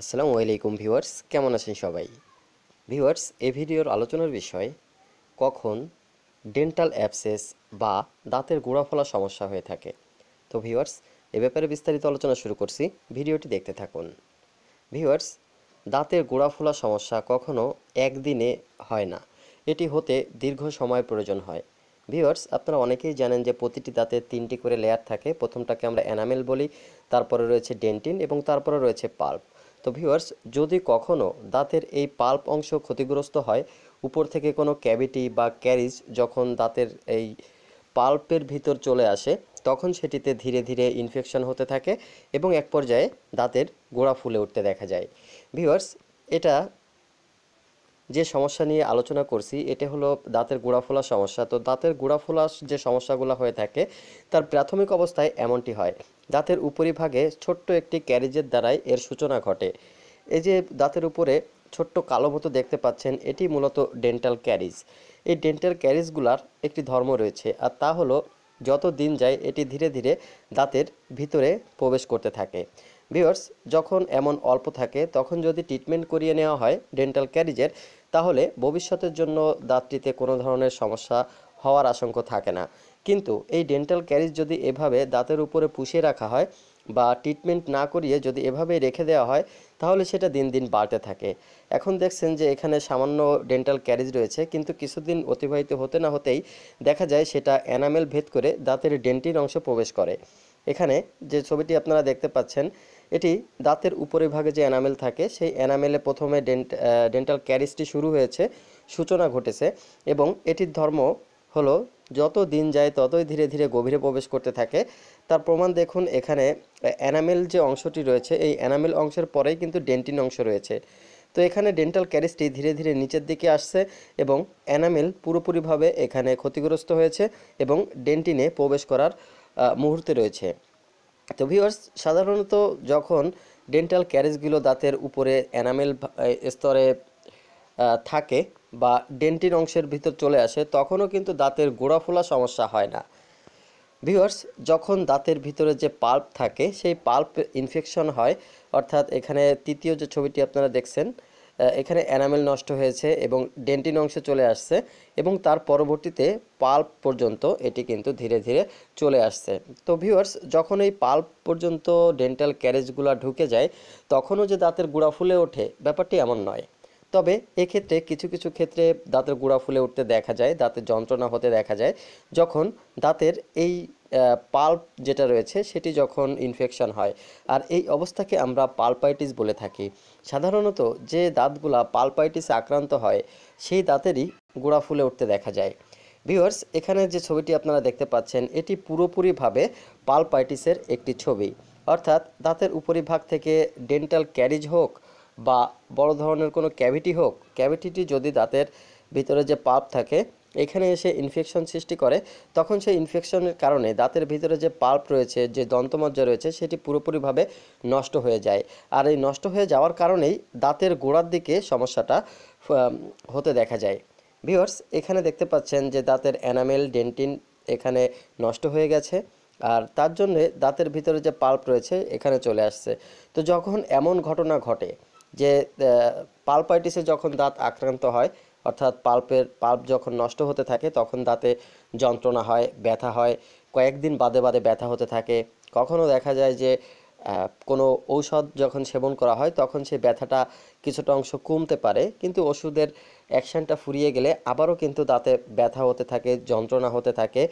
আসসালামু আলাইকুম ভিউয়ার্স কেমন আছেন সবাই ভিউয়ার্স এই ভিডিওর আলোচনার বিষয় কখন ডেন্টাল অ্যাপসেস বা দাঁতের গোড়া ফলা সমস্যা হয়ে থাকে তো ভিউয়ার্স এ ব্যাপারে বিস্তারিত আলোচনা শুরু করছি ভিডিওটি দেখতে থাকুন ভিউয়ার্স দাঁতের গোড়া ফোলা সমস্যা কখনো একদিনে হয় না এটি হতে দীর্ঘ সময় প্রয়োজন হয় ভিউয়ার্স আপনারা অনেকেই জানেন যে প্রতিটি দাঁতে তিনটি করে লেয়ার থাকে প্রথমটাকে আমরা এনামেল বলি তারপরে রয়েছে ডেন্টিন এবং তারপরে রয়েছে পাল্প তো ভিউয়ার্স যদি কখনও দাঁতের এই পাল্প অংশ ক্ষতিগ্রস্ত হয় উপর থেকে কোনো ক্যাভিটি বা ক্যারিজ যখন দাঁতের এই পাল্পের ভিতর চলে আসে তখন সেটিতে ধীরে ধীরে ইনফেকশন হতে থাকে এবং এক পর্যায়ে দাঁতের গোড়া ফুলে উঠতে দেখা যায় ভিউয়ার্স এটা যে সমস্যা নিয়ে আলোচনা করছি এটা হলো দাঁতের গোড়া ফোলা সমস্যা তো দাঁতের গোড়া ফোলা যে সমস্যাগুলো হয়ে থাকে তার প্রাথমিক অবস্থায় এমনটি হয় দাঁতের উপরিভাগে ছোট্ট একটি ক্যারিজের দ্বারাই এর সূচনা ঘটে এই যে দাঁতের উপরে ছোট্ট কালো মতো দেখতে পাচ্ছেন এটি মূলত ডেন্টাল ক্যারিজ এই ডেন্টাল ক্যারিজগুলার একটি ধর্ম রয়েছে আর তা হলো যত দিন যায় এটি ধীরে ধীরে দাঁতের ভিতরে প্রবেশ করতে থাকে ভিওর্স যখন এমন অল্প থাকে তখন যদি ট্রিটমেন্ট করিয়ে নেওয়া হয় ডেন্টাল ক্যারিজের তাহলে ভবিষ্যতের জন্য দাঁতটিতে কোনো ধরনের সমস্যা হওয়ার আশঙ্কা থাকে না কিন্তু এই ডেন্টাল ক্যারিজ যদি এভাবে দাঁতের উপরে পুষিয়ে রাখা হয় বা ট্রিটমেন্ট না করিয়ে যদি এভাবে রেখে দেওয়া হয় তাহলে সেটা দিন দিন বাড়তে থাকে এখন দেখছেন যে এখানে সামান্য ডেন্টাল ক্যারিজ রয়েছে কিন্তু কিছুদিন অতিবাহিত হতে না হতেই দেখা যায় সেটা এনামেল ভেদ করে দাঁতের ডেন্টির অংশ প্রবেশ করে এখানে যে ছবিটি আপনারা দেখতে পাচ্ছেন এটি দাঁতের উপরিভাগে যে এনামেল থাকে সেই এনামেলে প্রথমে ডেন্টাল ক্যারিজটি শুরু হয়েছে সূচনা ঘটেছে এবং এটির ধর্ম হলো যত দিন যায় ততই ধীরে ধীরে গভীরে প্রবেশ করতে থাকে তার প্রমাণ দেখুন এখানে অ্যানামেল যে অংশটি রয়েছে এই অ্যানামেল অংশের পরেই কিন্তু ডেন্টিন অংশ রয়েছে তো এখানে ডেন্টাল ক্যারিসটি ধীরে ধীরে নিচের দিকে আসছে এবং অ্যানামেল পুরোপুরিভাবে এখানে ক্ষতিগ্রস্ত হয়েছে এবং ডেন্টিনে প্রবেশ করার মুহূর্তে রয়েছে তো ভিউয়ার্স সাধারণত যখন ডেন্টাল ক্যারেজগুলো দাঁতের উপরে অ্যানামেল স্তরে থাকে বা ডেন্টিন অংশের ভিতর চলে আসে তখনও কিন্তু দাঁতের গোড়া ফোলা সমস্যা হয় না ভিওয়ার্স যখন দাঁতের ভিতরে যে পাল্প থাকে সেই পাল্প ইনফেকশন হয় অর্থাৎ এখানে তৃতীয় যে ছবিটি আপনারা দেখছেন এখানে অ্যানামেল নষ্ট হয়েছে এবং ডেন্টিন অংশে চলে আসছে এবং তার পরবর্তীতে পাল্প পর্যন্ত এটি কিন্তু ধীরে ধীরে চলে আসছে তো ভিওয়ার্স যখন এই পাল্প পর্যন্ত ডেন্টাল ক্যারেজগুলো ঢুকে যায় তখনও যে দাঁতের গুঁড়া ফুলে ওঠে ব্যাপারটি এমন নয় তবে এক্ষেত্রে কিছু কিছু ক্ষেত্রে দাঁতের গুঁড়া ফুলে উঠতে দেখা যায় দাঁতের যন্ত্রণা হতে দেখা যায় যখন দাঁতের এই পাল্প যেটা রয়েছে সেটি যখন ইনফেকশন হয় আর এই অবস্থাকে আমরা পালপাইটিস বলে থাকি সাধারণত যে দাঁতগুলা পালপাইটিসে আক্রান্ত হয় সেই দাঁতেরই গুঁড়া ফুলে উঠতে দেখা যায় ভিওর্স এখানে যে ছবিটি আপনারা দেখতে পাচ্ছেন এটি পুরোপুরিভাবে পালপাইটিসের একটি ছবি অর্থাৎ দাঁতের উপরিভাগ থেকে ডেন্টাল ক্যারিজ হোক বা বড় ধরনের কোনো ক্যাভিটি হোক ক্যাভিটিটি যদি দাঁতের ভিতরে যে পাপ থাকে এখানে এসে ইনফেকশন সৃষ্টি করে তখন সেই ইনফেকশনের কারণে দাঁতের ভিতরে যে পাল্প রয়েছে যে দন্তমজ্জা রয়েছে সেটি পুরোপুরিভাবে নষ্ট হয়ে যায় আর এই নষ্ট হয়ে যাওয়ার কারণেই দাঁতের গোড়ার দিকে সমস্যাটা হতে দেখা যায় ভিওর্স এখানে দেখতে পাচ্ছেন যে দাঁতের এনামেল ডেন্টিন এখানে নষ্ট হয়ে গেছে আর তার জন্যে দাঁতের ভিতরে যে পাল্প রয়েছে এখানে চলে আসছে তো যখন এমন ঘটনা ঘটে যে পালপাইটিসে যখন দাঁত আক্রান্ত হয় অর্থাৎ পাল্পের পাল্প যখন নষ্ট হতে থাকে তখন দাঁতে যন্ত্রণা হয় ব্যথা হয় কয়েকদিন বাদে বাদে ব্যথা হতে থাকে কখনও দেখা যায় যে কোনো ঔষধ যখন সেবন করা হয় তখন সেই ব্যথাটা কিছুটা অংশ কমতে পারে কিন্তু ওষুধের অ্যাকশানটা ফুরিয়ে গেলে আবারও কিন্তু দাঁতে ব্যথা হতে থাকে যন্ত্রণা হতে থাকে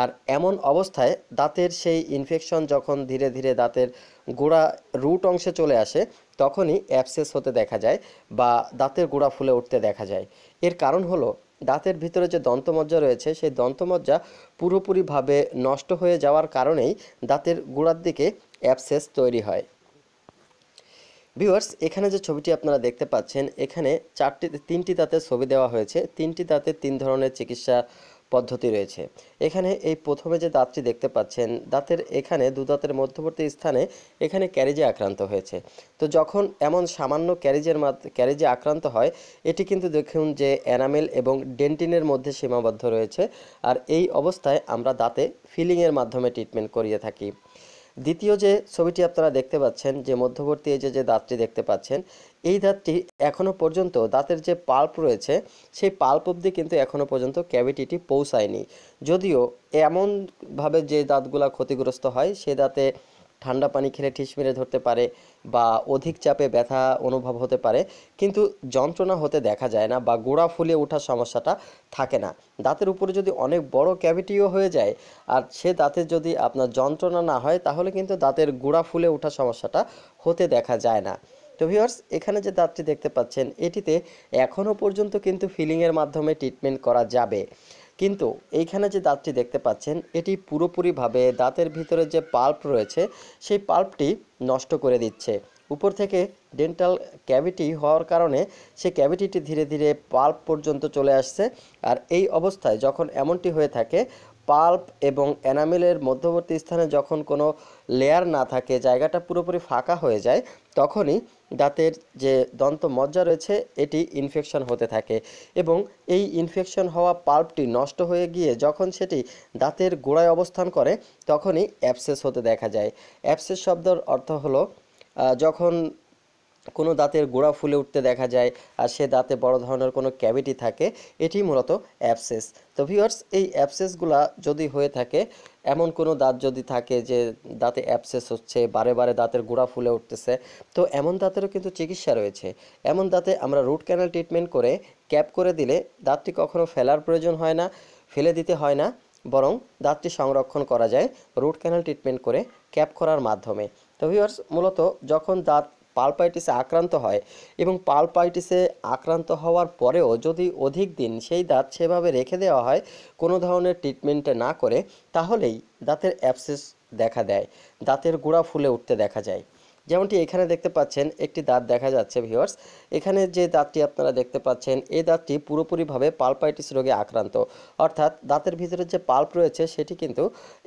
আর এমন অবস্থায় দাঁতের সেই ইনফেকশন যখন ধীরে ধীরে দাঁতের গোড়া রুট অংশে চলে আসে তখনই অ্যাপসেস হতে দেখা যায় বা দাঁতের গোড়া ফুলে উঠতে দেখা যায় এর কারণ হলো দাঁতের ভিতরে যে দন্তমজ্জা রয়েছে সেই দন্তমজ্জা পুরোপুরিভাবে নষ্ট হয়ে যাওয়ার কারণেই দাঁতের গোড়ার দিকে অ্যাপসেস তৈরি হয় ভিউয়ার্স এখানে যে ছবিটি আপনারা দেখতে পাচ্ছেন এখানে চারটি তিনটি দাঁতের ছবি দেওয়া হয়েছে তিনটি দাঁতে তিন ধরনের চিকিৎসা পদ্ধতি রয়েছে এখানে এই প্রথমে যে দাঁতটি দেখতে পাচ্ছেন দাঁতের এখানে দু দাঁতের মধ্যবর্তী স্থানে এখানে ক্যারিজে আক্রান্ত হয়েছে তো যখন এমন সামান্য ক্যারিজের ক্যারিজে আক্রান্ত হয় এটি কিন্তু দেখুন যে অ্যানামেল এবং ডেন্টিনের মধ্যে সীমাবদ্ধ রয়েছে আর এই অবস্থায় আমরা দাঁতে ফিলিংয়ের মাধ্যমে ট্রিটমেন্ট করিয়ে থাকি দ্বিতীয় যে ছবিটি আপনারা দেখতে পাচ্ছেন যে মধ্যবর্তী এই যে যে দাঁতটি দেখতে পাচ্ছেন এই দাঁতটি এখনও পর্যন্ত দাঁতের যে পাল্প রয়েছে সেই পাল্প অবধি কিন্তু এখনও পর্যন্ত ক্যাভিটিটি পৌঁছায়নি যদিও এমনভাবে যে দাঁতগুলা ক্ষতিগ্রস্ত হয় সে দাঁতে ঠান্ডা পানি খেলে ঠিস মেরে ধরতে পারে বা অধিক চাপে ব্যথা অনুভব হতে পারে কিন্তু যন্ত্রণা হতে দেখা যায় না বা গোড়া ফুলে ওঠার সমস্যাটা থাকে না দাঁতের উপরে যদি অনেক বড় ক্যাভিটিও হয়ে যায় আর সে দাঁতে যদি আপনার যন্ত্রণা না হয় তাহলে কিন্তু দাঁতের গোড়া ফুলে ওঠার সমস্যাটা হতে দেখা যায় না তো ভিওয়ার্স এখানে যে দাঁতটি দেখতে পাচ্ছেন এটিতে এখনও পর্যন্ত কিন্তু ফিলিংয়ের মাধ্যমে ট্রিটমেন্ট করা যাবে কিন্তু এইখানে যে দাঁতটি দেখতে পাচ্ছেন এটি পুরোপুরিভাবে দাঁতের ভিতরে যে পাল্প রয়েছে সেই পাল্পটি নষ্ট করে দিচ্ছে উপর থেকে ডেন্টাল ক্যাভিটি হওয়ার কারণে সে ক্যাভিটিটি ধীরে ধীরে পাল্প পর্যন্ত চলে আসছে আর এই অবস্থায় যখন এমনটি হয়ে থাকে পাল্প এবং এনামেলের মধ্যবর্তী স্থানে যখন কোনো লেয়ার না থাকে জায়গাটা পুরোপুরি ফাঁকা হয়ে যায় তখনই দাঁতের যে দন্ত মজ্জা রয়েছে এটি ইনফেকশন হতে থাকে এবং এই ইনফেকশন হওয়া পাল্পটি নষ্ট হয়ে গিয়ে যখন সেটি দাঁতের গোড়ায় অবস্থান করে তখনই অ্যাপসেস হতে দেখা যায় অ্যাপসেস শব্দের অর্থ হলো যখন কোনো দাঁতের গোড়া ফুলে উঠতে দেখা যায় আর সে দাঁতে বড় ধরনের কোনো ক্যাভিটি থাকে এটি মূলত অ্যাপসেস তো ভিউয়ার্স এই অ্যাপসেসগুলা যদি হয়ে থাকে এমন কোনো দাঁত যদি থাকে যে দাঁতে অ্যাপসেস হচ্ছে বারে বারে দাঁতের গোড়া ফুলে উঠতেছে তো এমন দাঁতেরও কিন্তু চিকিৎসা রয়েছে এমন দাঁতে আমরা রুট ক্যানাল ট্রিটমেন্ট করে ক্যাপ করে দিলে দাঁতটি কখনও ফেলার প্রয়োজন হয় না ফেলে দিতে হয় না বরং দাঁতটি সংরক্ষণ করা যায় রুট ক্যানাল ট্রিটমেন্ট করে ক্যাপ করার মাধ্যমে তো ভিউয়ার্স মূলত যখন দাঁত পালপাইটিসে আক্রান্ত হয় এবং পালপাইটিসে আক্রান্ত হওয়ার পরেও যদি অধিক দিন সেই দাঁত সেভাবে রেখে দেওয়া হয় কোনো ধরনের ট্রিটমেন্টে না করে তাহলেই দাঁতের অ্যাপসেস দেখা দেয় দাঁতের গোড়া ফুলে উঠতে দেখা যায় যেমনটি এখানে দেখতে পাচ্ছেন একটি দাঁত দেখা যাচ্ছে ভিওয়ার্স এখানে যে দাঁতটি আপনারা দেখতে পাচ্ছেন এই দাঁতটি পুরোপুরিভাবে পালপাইটিস রোগে আক্রান্ত অর্থাৎ দাঁতের ভিতরে যে পাল্প রয়েছে সেটি কিন্তু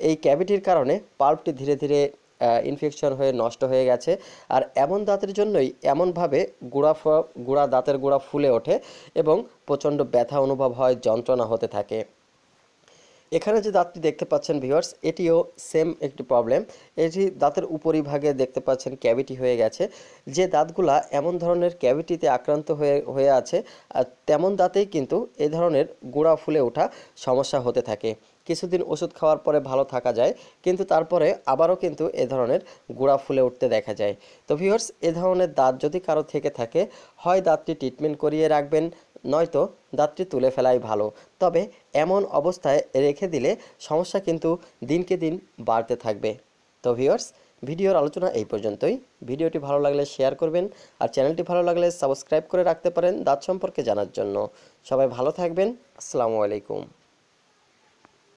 এই ক্যাভিটির কারণে পাল্পটি ধীরে ধীরে ইনফেকশন হয়ে নষ্ট হয়ে গেছে আর এমন দাঁতের জন্যই এমনভাবে গোড়া গোড়া দাঁতের গোড়া ফুলে ওঠে এবং প্রচণ্ড ব্যথা অনুভব হয় যন্ত্রণা হতে থাকে এখানে যে দাঁতটি দেখতে পাচ্ছেন ভিওয়ার্স এটিও সেম একটি প্রবলেম এটি দাঁতের উপরিভাগে দেখতে পাচ্ছেন ক্যাভিটি হয়ে গেছে যে দাঁতগুলা এমন ধরনের ক্যাভিটিতে আক্রান্ত হয়ে হয়ে আছে আর তেমন দাঁতেই কিন্তু এ ধরনের গোড়া ফুলে ওঠা সমস্যা হতে থাকে কিছুদিন ওষুধ খাওয়ার পরে ভালো থাকা যায় কিন্তু তারপরে আবারও কিন্তু এ ধরনের গোড়া ফুলে উঠতে দেখা যায় তো ভিওয়ার্স এ ধরনের দাঁত যদি কারো থেকে থাকে হয় দাঁতটি ট্রিটমেন্ট করিয়ে রাখবেন নয়তো দাঁতটি তুলে ফেলাই ভালো তবে এমন অবস্থায় রেখে দিলে সমস্যা কিন্তু দিনকে দিন বাড়তে থাকবে তো ভিওর্স ভিডিওর আলোচনা এই পর্যন্তই ভিডিওটি ভালো লাগলে শেয়ার করবেন আর চ্যানেলটি ভালো লাগলে সাবস্ক্রাইব করে রাখতে পারেন দাঁত সম্পর্কে জানার জন্য সবাই ভালো থাকবেন আসসালামু আলাইকুম